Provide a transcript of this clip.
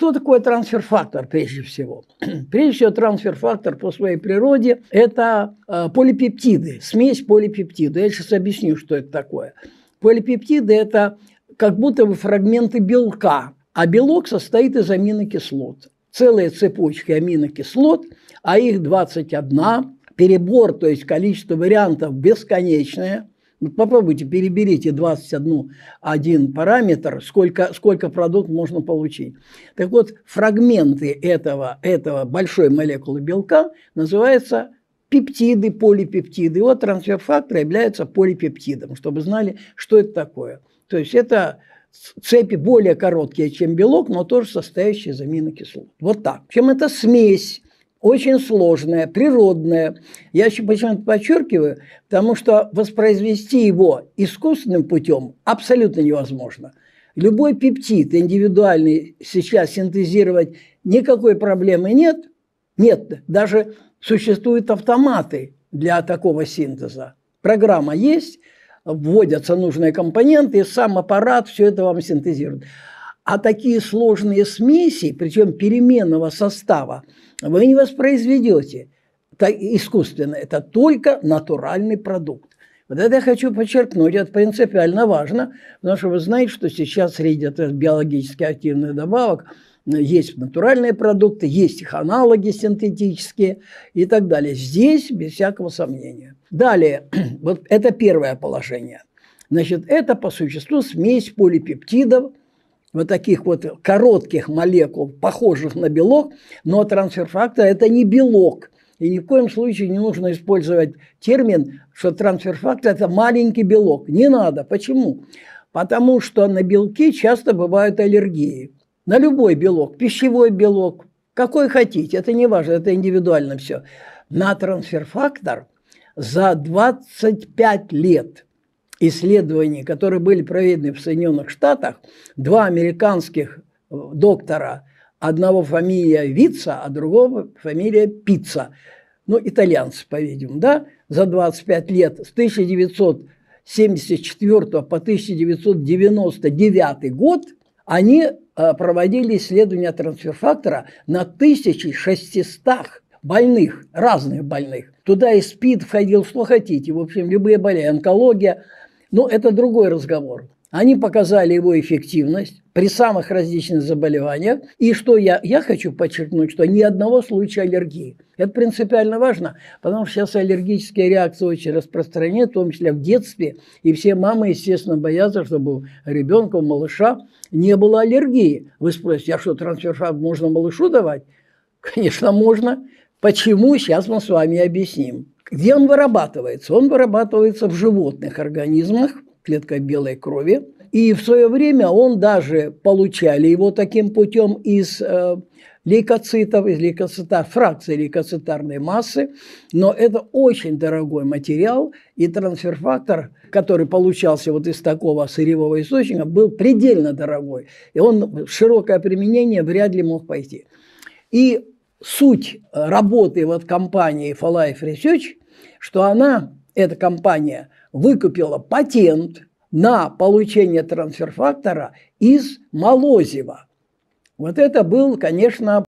Что такое трансфер-фактор прежде всего? прежде всего трансфер-фактор по своей природе – это э, полипептиды, смесь полипептида. Я сейчас объясню, что это такое. Полипептиды – это как будто бы фрагменты белка, а белок состоит из аминокислот. Целые цепочки аминокислот, а их 21, перебор, то есть количество вариантов бесконечное – ну, попробуйте, переберите 21 один параметр, сколько, сколько продукт можно получить. Так вот, фрагменты этого, этого большой молекулы белка называются пептиды, полипептиды. И вот трансфер-фактор является полипептидом, чтобы знали, что это такое. То есть это цепи более короткие, чем белок, но тоже состоящие из аминокислот. Вот так. Чем это смесь очень сложное, природное. Я почему-то подчеркиваю, потому что воспроизвести его искусственным путем абсолютно невозможно. Любой пептид индивидуальный сейчас синтезировать никакой проблемы нет. Нет, даже существуют автоматы для такого синтеза. Программа есть, вводятся нужные компоненты, сам аппарат все это вам синтезирует. А такие сложные смеси, причем переменного состава, вы не воспроизведете так, искусственно. Это только натуральный продукт. Вот это я хочу подчеркнуть, это принципиально важно, потому что вы знаете, что сейчас среди биологически активных добавок э, есть натуральные продукты, есть их аналоги синтетические и так далее. Здесь без всякого сомнения. Далее, вот это первое положение. Значит, это по существу смесь полипептидов – вот таких вот коротких молекул, похожих на белок, но трансферфактор – это не белок. И ни в коем случае не нужно использовать термин, что трансферфактор – это маленький белок. Не надо. Почему? Потому что на белки часто бывают аллергии. На любой белок, пищевой белок, какой хотите, это не важно, это индивидуально все. На трансферфактор за 25 лет – исследований, которые были проведены в Соединенных Штатах, два американских э, доктора, одного фамилия Вица, а другого фамилия Пицца, ну, итальянцы, по-видимому, да, за 25 лет, с 1974 по 1999 год они э, проводили исследования трансферфактора на 1600 больных, разных больных. Туда и СПИД входил, что хотите, в общем, любые болезни, онкология – но это другой разговор. Они показали его эффективность при самых различных заболеваниях. И что я, я хочу подчеркнуть, что ни одного случая аллергии. Это принципиально важно, потому что сейчас аллергические реакции очень распространены, в том числе в детстве. И все мамы, естественно, боятся, чтобы у ребенка, у малыша не было аллергии. Вы спросите, а что, трансфершат можно малышу давать? Конечно, можно. Почему? Сейчас мы с вами объясним. Где он вырабатывается? Он вырабатывается в животных организмах, клеткой белой крови. И в свое время он даже получали его таким путем из э, лейкоцитов, из лейкоцита, фракции лейкоцитарной массы. Но это очень дорогой материал, и трансферфактор, который получался вот из такого сырьевого источника, был предельно дорогой. И он широкое применение вряд ли мог пойти. И суть работы вот компании For Life Research что она, эта компания, выкупила патент на получение трансферфактора из Молозева. Вот это был, конечно,